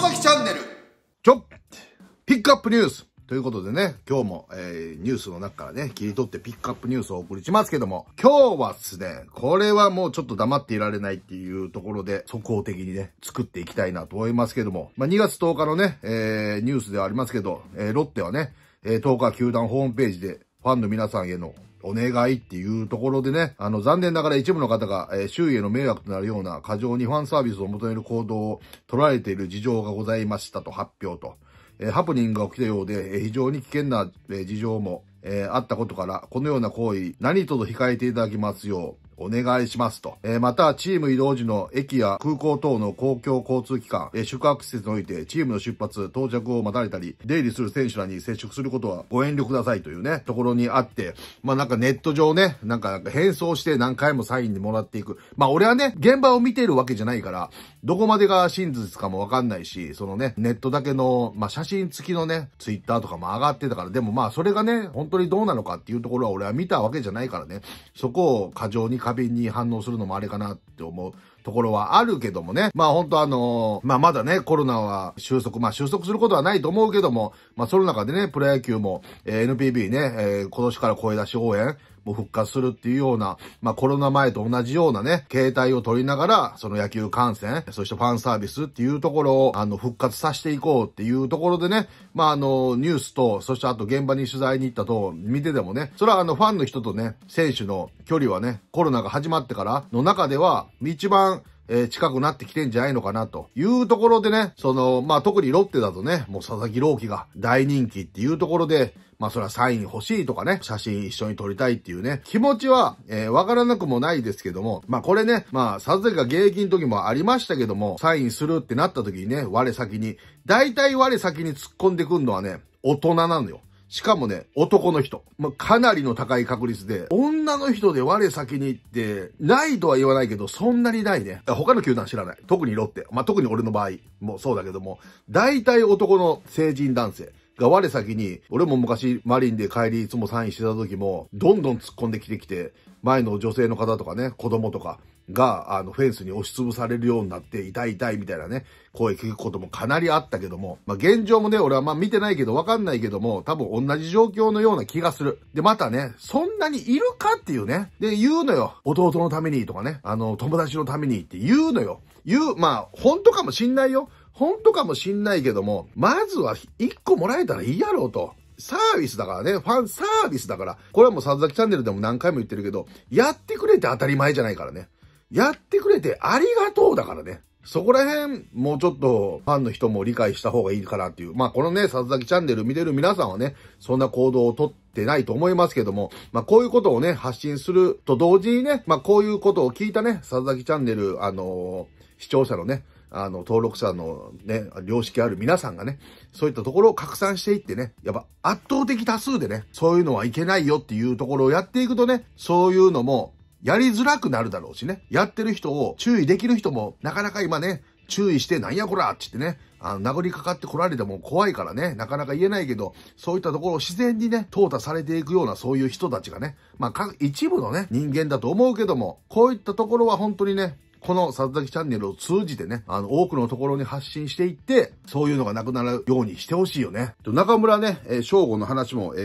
外崎チャンネル。ちょピックアップニュースということでね、今日も、えー、ニュースの中からね、切り取ってピックアップニュースをお送りしますけども、今日はですね、これはもうちょっと黙っていられないっていうところで、速報的にね、作っていきたいなと思いますけども、まあ、2月10日のね、えー、ニュースではありますけど、えー、ロッテはね、えー、10日球団ホームページで、ファンの皆さんへのお願いっていうところでね、あの、残念ながら一部の方が、えー、周囲への迷惑となるような過剰にファンサービスを求める行動を取られている事情がございましたと発表と、えー、ハプニングが起きたようで、えー、非常に危険な、え事情も、えあったことから、このような行為、何とぞ控えていただきますよう、お願いしますと。えー、また、チーム移動時の駅や空港等の公共交通機関、えー、宿泊施設において、チームの出発、到着を待たれたり、出入りする選手らに接触することはご遠慮くださいというね、ところにあって、まあなんかネット上ね、なんか変装して何回もサインにもらっていく。まあ俺はね、現場を見てるわけじゃないから、どこまでが真実かもわかんないし、そのね、ネットだけの、まあ写真付きのね、ツイッターとかも上がってたから、でもまあそれがね、本当にどうなのかっていうところは俺は見たわけじゃないからね、そこを過剰に壁に反応するのもあれかなって思う。ところはあるけどもね。まあ本当あのー、まあまだね、コロナは収束、まあ収束することはないと思うけども、まあその中でね、プロ野球も、えー、NPB ね、えー、今年から声出し応援、も復活するっていうような、まあコロナ前と同じようなね、携帯を取りながら、その野球観戦、そしてファンサービスっていうところを、あの、復活させていこうっていうところでね、まああの、ニュースと、そしてあと現場に取材に行ったと見ててもね、それはあの、ファンの人とね、選手の距離はね、コロナが始まってからの中では、一番えー、近くなってきてんじゃないのかなというところでね、その、まあ、特にロッテだとね、もう佐々木朗希が大人気っていうところで、まあ、それはサイン欲しいとかね、写真一緒に撮りたいっていうね、気持ちは、えー、わからなくもないですけども、まあ、これね、まあ、佐々が現役の時もありましたけども、サインするってなった時にね、我先に、大体我先に突っ込んでくんのはね、大人なのよ。しかもね、男の人。まあ、かなりの高い確率で、女の人で我先にって、ないとは言わないけど、そんなにないね。他の球団知らない。特にロッテ。まあ、特に俺の場合もそうだけども、大体男の成人男性。が我先に、俺も昔マリンで帰りいつもサインしてた時も、どんどん突っ込んできてきて、前の女性の方とかね、子供とかが、あの、フェンスに押しつぶされるようになって、痛い痛いみたいなね、声聞くこともかなりあったけども、まあ、現状もね、俺はまあ見てないけど、わかんないけども、多分同じ状況のような気がする。で、またね、そんなにいるかっていうね、で、言うのよ。弟のためにとかね、あの、友達のためにって言うのよ。言う、まあ、本当かもしんないよ。本当かもしんないけども、まずは1個もらえたらいいやろうと。サービスだからね、ファンサービスだから、これはもうサずざチャンネルでも何回も言ってるけど、やってくれて当たり前じゃないからね。やってくれてありがとうだからね。そこら辺、もうちょっとファンの人も理解した方がいいかなっていう。まあこのね、さずざきチャンネル見てる皆さんはね、そんな行動をとってないと思いますけども、まあこういうことをね、発信すると同時にね、まあこういうことを聞いたね、さずざきチャンネル、あのー、視聴者のね、あの、登録者のね、良識ある皆さんがね、そういったところを拡散していってね、やっぱ圧倒的多数でね、そういうのはいけないよっていうところをやっていくとね、そういうのもやりづらくなるだろうしね、やってる人を注意できる人もなかなか今ね、注意して、なんやこらって言ってね、あの、殴りかかってこられても怖いからね、なかなか言えないけど、そういったところを自然にね、淘汰されていくようなそういう人たちがね、まあ、一部のね、人間だと思うけども、こういったところは本当にね、この里崎チャンネルを通じてね、あの、多くのところに発信していって、そういうのがなくなるようにしてほしいよね。中村ね、えー、正午の話も、え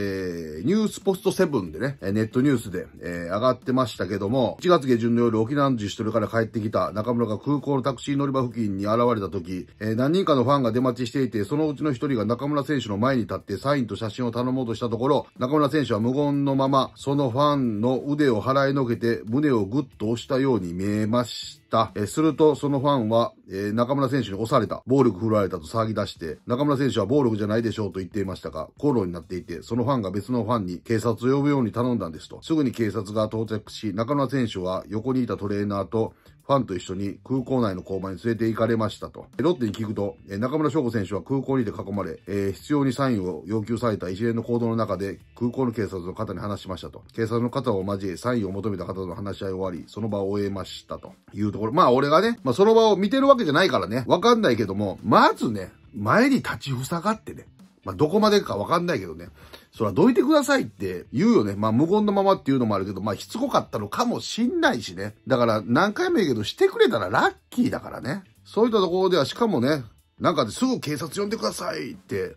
ー、ニュースポストセブンでね、ネットニュースで、えー、上がってましたけども、1月下旬の夜沖縄の自主トレから帰ってきた中村が空港のタクシー乗り場付近に現れた時、えー、何人かのファンが出待ちしていて、そのうちの一人が中村選手の前に立ってサインと写真を頼もうとしたところ、中村選手は無言のまま、そのファンの腕を払いのけて、胸をグッと押したように見えました。。えすると、そのファンは、え中村選手に押された。暴力振られたと騒ぎ出して、中村選手は暴力じゃないでしょうと言っていましたが、口論になっていて、そのファンが別のファンに警察を呼ぶように頼んだんですと。すぐに警察が到着し、中村選手は横にいたトレーナーと、ファンと一緒に空港内の工場に連れて行かれましたと。ロッテに聞くと、中村翔子選手は空港にて囲まれ、え必要にサインを要求された一連の行動の中で空港の警察の方に話しましたと。警察の方を交え、サインを求めた方との話し合い終わり、その場を終えましたというところ。まあ俺がね、まあその場を見てるわけじゃないからね、わかんないけども、まずね、前に立ちふさがってね、まあ、どこまでかわかんないけどね。そら、どいてくださいって言うよね。まあ、無言のままっていうのもあるけど、まあ、しつこかったのかもしんないしね。だから、何回も言うけど、してくれたらラッキーだからね。そういったところでは、しかもね、なんかですぐ警察呼んでくださいって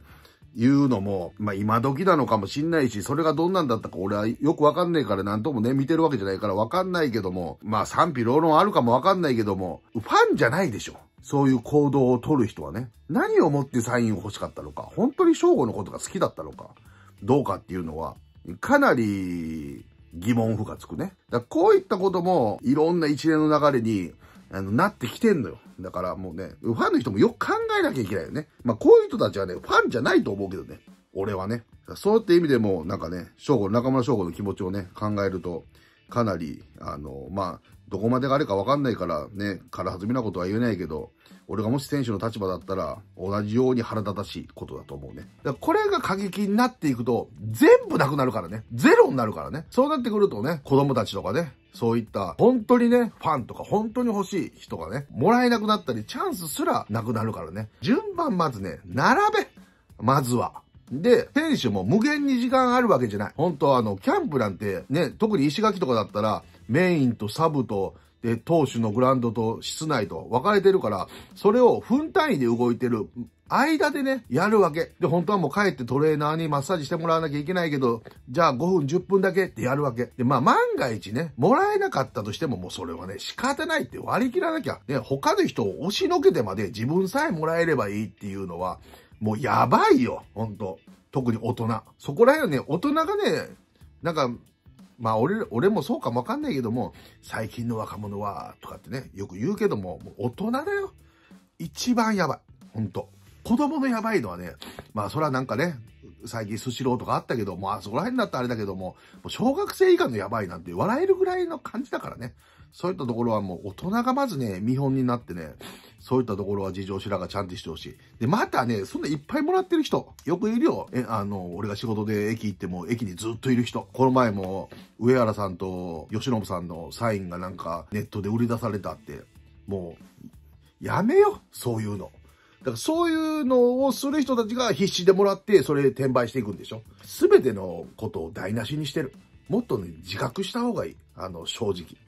いうのも、まあ、今時なのかもしんないし、それがどんなんだったか俺はよくわかんないから、なんともね、見てるわけじゃないからわかんないけども、まあ、賛否両論あるかもわかんないけども、ファンじゃないでしょ。そういう行動を取る人はね、何をもってサインを欲しかったのか、本当に正吾のことが好きだったのか、どうかっていうのは、かなり疑問符がつくね。だこういったことも、いろんな一連の流れに、あの、なってきてんのよ。だからもうね、ファンの人もよく考えなきゃいけないよね。まあ、こういう人たちはね、ファンじゃないと思うけどね。俺はね。そういった意味でも、なんかね、正吾、中村正吾の気持ちをね、考えると、かなり、あの、まあ、どこまでがあるかわかんないから、ね、からはずみなことは言えないけど、俺がもし選手の立場だったら、同じように腹立たしいことだと思うね。だからこれが過激になっていくと、全部なくなるからね。ゼロになるからね。そうなってくるとね、子供たちとかね、そういった、本当にね、ファンとか本当に欲しい人がね、もらえなくなったり、チャンスすらなくなるからね。順番まずね、並べまずは。で、選手も無限に時間あるわけじゃない。本当あの、キャンプなんて、ね、特に石垣とかだったら、メインとサブと、で、投手のグラウンドと室内と分かれてるから、それを分単位で動いてる間でね、やるわけ。で、本当はもう帰ってトレーナーにマッサージしてもらわなきゃいけないけど、じゃあ5分10分だけってやるわけ。で、まあ万が一ね、もらえなかったとしてももうそれはね、仕方ないって割り切らなきゃ。ね、他の人を押しのけてまで自分さえもらえればいいっていうのは、もうやばいよ、ほんと。特に大人。そこら辺はね、大人がね、なんか、まあ俺、俺もそうかもわかんないけども、最近の若者は、とかってね、よく言うけども、も大人だよ。一番やばい。ほんと。子供のやばいのはね、まあそらなんかね、最近スシローとかあったけど、まあそこら辺だったらあれだけども、もう小学生以下のやばいなんて笑えるぐらいの感じだからね。そういったところはもう大人がまずね、見本になってね、そういったところは事情知らがちゃんとしてほしい。で、またね、そんないっぱいもらってる人、よくいるよ。え、あの、俺が仕事で駅行っても駅にずっといる人。この前も、上原さんと吉野さんのサインがなんかネットで売り出されたって、もう、やめよ、そういうの。だからそういうのをする人たちが必死でもらって、それで転売していくんでしょ。すべてのことを台無しにしてる。もっとね、自覚した方がいい。あの、正直。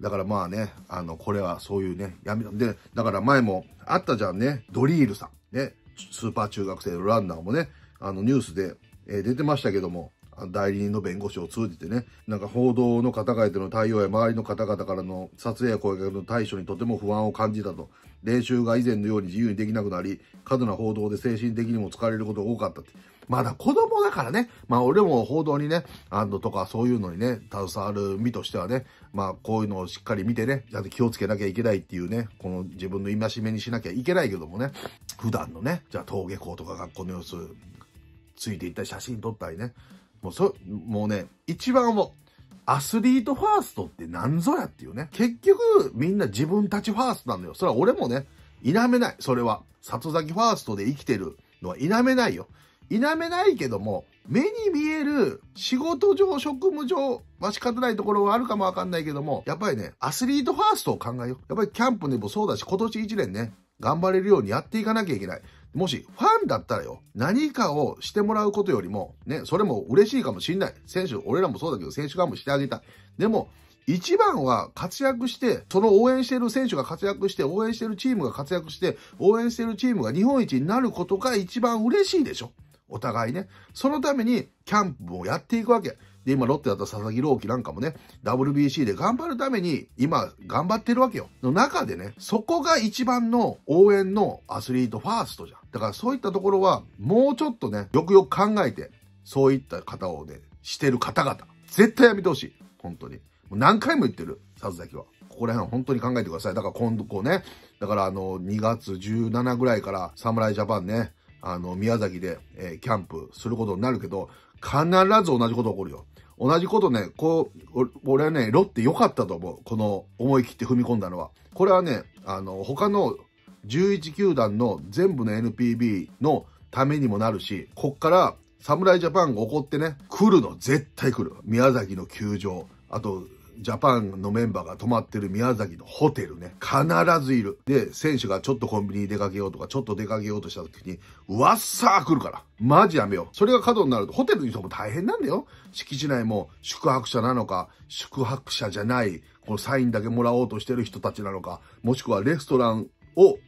だからまあね、あの、これはそういうね、闇の、で、だから前もあったじゃんね、ドリールさん、ね、スーパー中学生のランナーもね、あのニュースで、えー、出てましたけども、代理人の弁護士を通じてね、なんか報道の方々の対応や周りの方々からの撮影や声かけの対処にとても不安を感じたと。練習が以前のように自由にできなくなり、過度な報道で精神的にも疲れることが多かったって。まだ子供だからね、まあ俺も報道にね、あのとかそういうのにね、携わる身としてはね、まあ、こういうのをしっかり見てね、だって気をつけなきゃいけないっていうね、この自分の戒めにしなきゃいけないけどもね、普段のね、じゃあ登下校とか学校の様子、ついていったり写真撮ったりね、もうそ、もうね、一番もアスリートファーストって何ぞやっていうね。結局、みんな自分たちファーストなのよ。それは俺もね、否めない。それは、里崎ファーストで生きてるのは否めないよ。否めないけども、目に見える仕事上、職務上、ま仕方ないところはあるかもわかんないけども、やっぱりね、アスリートファーストを考えよう。やっぱりキャンプでもそうだし、今年一年ね、頑張れるようにやっていかなきゃいけない。もし、ファンだったらよ、何かをしてもらうことよりも、ね、それも嬉しいかもしんない。選手、俺らもそうだけど、選手側もしてあげたい。でも、一番は活躍して、その応援してる選手が活躍して、応援してるチームが活躍して、応援してるチームが日本一になることが一番嬉しいでしょ。お互いね。そのためにキャンプをやっていくわけ。で、今ロッテだった佐々木朗希なんかもね、WBC で頑張るために今頑張ってるわけよ。の中でね、そこが一番の応援のアスリートファーストじゃん。だからそういったところはもうちょっとね、よくよく考えて、そういった方をね、してる方々、絶対やめてほしい。本当に。もう何回も言ってる、佐々木は。ここら辺は本当に考えてください。だから今度こうね、だからあの、2月17ぐらいから侍ジャパンね、あの、宮崎で、えー、キャンプすることになるけど、必ず同じこと起こるよ。同じことね、こう、俺はね、ロッテ良かったと思う。この思い切って踏み込んだのは。これはね、あの、他の11球団の全部の NPB のためにもなるし、こっから侍ジャパンが起こってね、来るの、絶対来る。宮崎の球場。あと、ジャパンのメンバーが泊まってる宮崎のホテルね、必ずいる。で、選手がちょっとコンビニに出かけようとか、ちょっと出かけようとした時に、わっさー来るから。マジやめよう。それが角になると、ホテルに人も大変なんだよ。敷地内も宿泊者なのか、宿泊者じゃない、このサインだけもらおうとしてる人たちなのか、もしくはレストランを、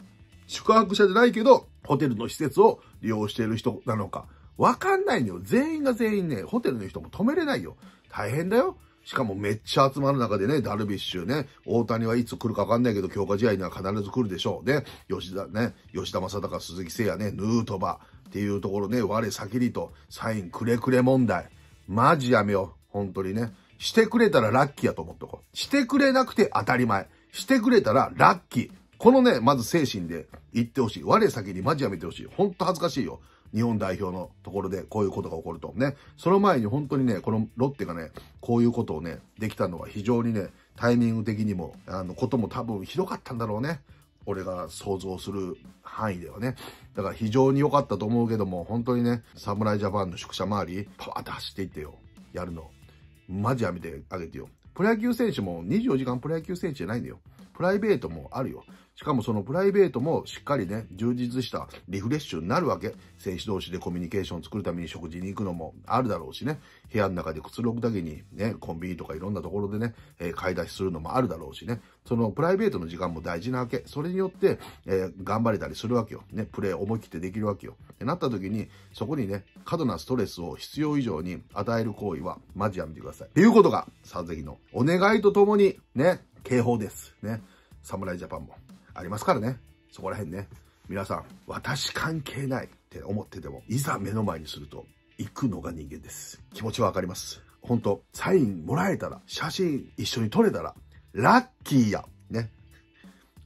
宿泊者じゃないけど、ホテルの施設を利用している人なのか。わかんないのよ。全員が全員ね、ホテルの人も止めれないよ。大変だよ。しかもめっちゃ集まる中でね、ダルビッシュね、大谷はいつ来るかわかんないけど、強化試合には必ず来るでしょうね。吉田ね、吉田正尚、鈴木誠也ね、ヌートバーっていうところね、我先にと、サインくれくれ問題。マジやめよう。本当にね。してくれたらラッキーやと思っとこう。してくれなくて当たり前。してくれたらラッキー。このね、まず精神で言ってほしい。我先にマジやめてほしい。ほんと恥ずかしいよ。日本代表のところでこういうことが起こると。ね。その前に本当にね、このロッテがね、こういうことをね、できたのは非常にね、タイミング的にも、あの、ことも多分ひどかったんだろうね。俺が想像する範囲ではね。だから非常に良かったと思うけども、本当にね、侍ジャパンの宿舎周り、パワーって走っていってよ。やるの。マジやめてあげてよ。プロ野球選手も24時間プロ野球選手じゃないんだよ。プライベートもあるよ。しかもそのプライベートもしっかりね、充実したリフレッシュになるわけ。選手同士でコミュニケーションを作るために食事に行くのもあるだろうしね、部屋の中でくつろぐだけにね、コンビニとかいろんなところでね、えー、買い出しするのもあるだろうしね、そのプライベートの時間も大事なわけ。それによって、えー、頑張れたりするわけよ。ね、プレイ思い切ってできるわけよ。ってなった時に、そこにね、過度なストレスを必要以上に与える行為は、マジやめてください。っていうことが、さぜひのお願いとともに、ね、警報です。ね。侍ジャパンもありますからね。そこら辺ね。皆さん、私関係ないって思ってても、いざ目の前にすると、行くのが人間です。気持ちはわかります。本当サインもらえたら、写真一緒に撮れたら、ラッキーや。ね。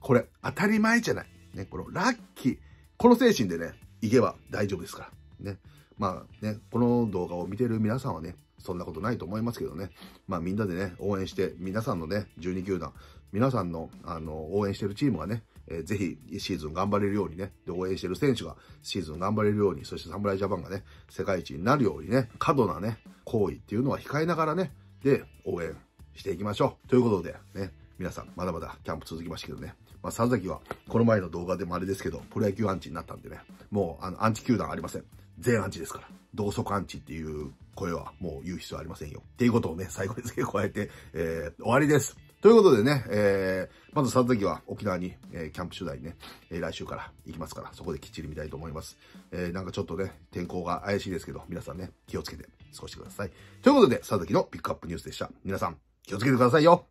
これ、当たり前じゃない。ね、このラッキー。この精神でね、行けば大丈夫ですから。ね。まあね、この動画を見てる皆さんはね、そんなことないと思いますけどね。まあみんなでね、応援して、皆さんのね、12球団、皆さんの、あの、応援してるチームがね、えー、ぜひシーズン頑張れるようにね、で、応援してる選手がシーズン頑張れるように、そして侍ジャパンがね、世界一になるようにね、過度なね、行為っていうのは控えながらね、で、応援していきましょう。ということで、ね、皆さん、まだまだキャンプ続きましたけどね。まあ、佐々木は、この前の動画でもあれですけど、プロ野球アンチになったんでね、もう、あの、アンチ球団ありません。全アンチですから。同速アンチっていう声はもう言う必要ありませんよ。っていうことをね、最後に付け加えて、えー、終わりです。ということでね、えー、まずの時は沖縄に、えー、キャンプ取材にね、えー、来週から行きますから、そこできっちり見たいと思います。えー、なんかちょっとね、天候が怪しいですけど、皆さんね、気をつけて過ごしてください。ということで、々木のピックアップニュースでした。皆さん、気をつけてくださいよ